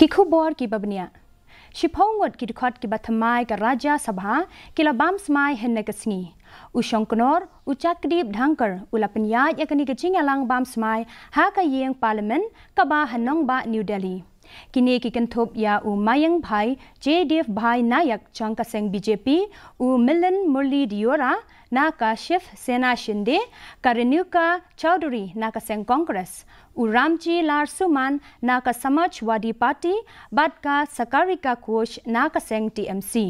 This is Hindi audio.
kikubor ki babnia shiphongot ki khot ki bathmai ka raja sabha kilabams mai henne kasngi ushongknor uchakdip dhankar ulapnya yakani ke chingalang bams mai ha ka yeng parliament ka hanong ba new delhi किने की कंथोप या उ मायंग भाई जे डी एफ भाई नायक चंग सेंग बीजेपी उ मिलन मुरली डिओरा ना शिव सेना शिंदे करनुका चौधरी ना का सेंग कांग्रेस उ रामजी लार सुमान ना का समाजवादी पार्टी बाद का सकारिका कोश ना का सेंग टीएमसी